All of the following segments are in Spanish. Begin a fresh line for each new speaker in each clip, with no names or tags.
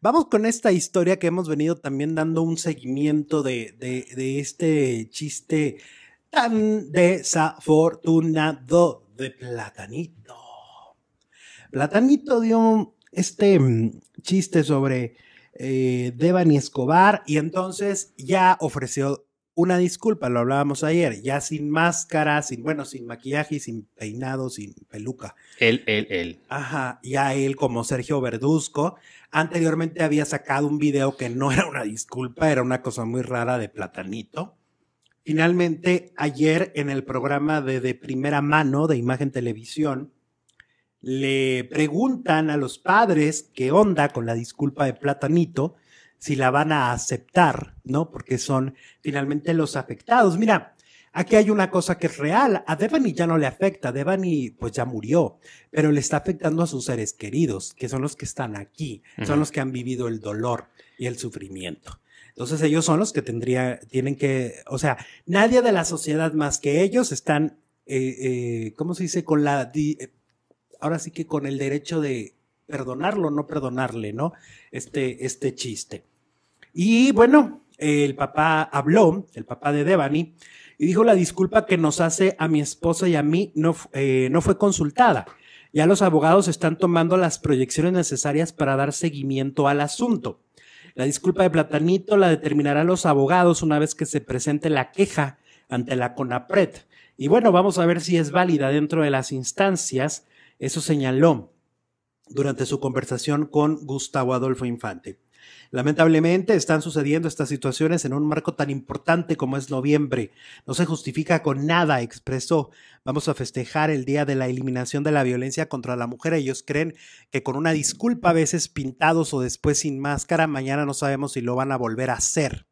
Vamos con esta historia que hemos venido también dando un seguimiento de, este chiste tan desafortunado de Platanito. Platanito dio este mm, chiste sobre eh, Devani Escobar y entonces ya ofreció una disculpa, lo hablábamos ayer, ya sin máscara, sin, bueno, sin maquillaje sin peinado, sin peluca. Él, él, él. Ajá, ya él como Sergio Verduzco. Anteriormente había sacado un video que no era una disculpa, era una cosa muy rara de platanito. Finalmente, ayer en el programa de, de primera mano de Imagen Televisión, le preguntan a los padres qué onda con la disculpa de platanito si la van a aceptar, ¿no? Porque son finalmente los afectados. Mira, aquí hay una cosa que es real. A Devani ya no le afecta. Devani pues ya murió, pero le está afectando a sus seres queridos, que son los que están aquí, son los que han vivido el dolor y el sufrimiento. Entonces ellos son los que tendrían tienen que, o sea, nadie de la sociedad más que ellos están, eh, eh, ¿cómo se dice? Con la, ahora sí que con el derecho de perdonarlo, no perdonarle, ¿no? Este, este chiste. Y bueno, el papá habló, el papá de Devani, y dijo la disculpa que nos hace a mi esposa y a mí no, eh, no fue consultada. Ya los abogados están tomando las proyecciones necesarias para dar seguimiento al asunto. La disculpa de Platanito la determinarán los abogados una vez que se presente la queja ante la CONAPRED. Y bueno, vamos a ver si es válida dentro de las instancias. Eso señaló durante su conversación con Gustavo Adolfo Infante. Lamentablemente están sucediendo estas situaciones en un marco tan importante como es noviembre. No se justifica con nada, expresó. Vamos a festejar el día de la eliminación de la violencia contra la mujer. Ellos creen que con una disculpa a veces pintados o después sin máscara, mañana no sabemos si lo van a volver a hacer.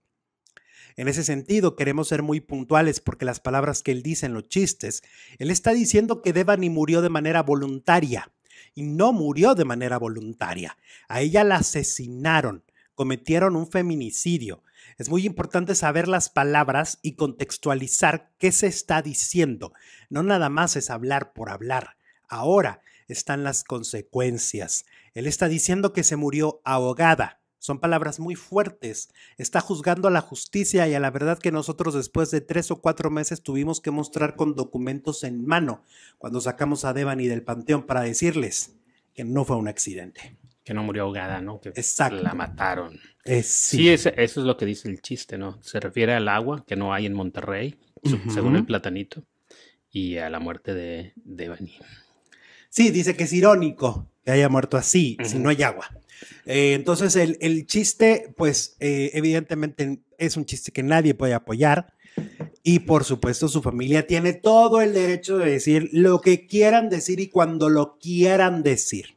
En ese sentido, queremos ser muy puntuales porque las palabras que él dice en los chistes, él está diciendo que Devani murió de manera voluntaria y no murió de manera voluntaria. A ella la asesinaron, cometieron un feminicidio. Es muy importante saber las palabras y contextualizar qué se está diciendo. No nada más es hablar por hablar. Ahora están las consecuencias. Él está diciendo que se murió ahogada. Son palabras muy fuertes. Está juzgando a la justicia y a la verdad que nosotros después de tres o cuatro meses tuvimos que mostrar con documentos en mano cuando sacamos a Devani del panteón para decirles que no fue un accidente. Que no murió ahogada, ¿no? Que Exacto. La mataron. Eh, sí, eso es lo que dice el chiste, ¿no? Se refiere al agua que no hay en Monterrey, según el platanito, y a la muerte de Devani. Sí, dice que es irónico que haya muerto así, si no hay agua. Eh, entonces, el, chiste, pues, eh, evidentemente es un chiste que nadie puede apoyar. Y por supuesto, su familia tiene todo el derecho de decir lo que quieran decir y cuando lo quieran decir.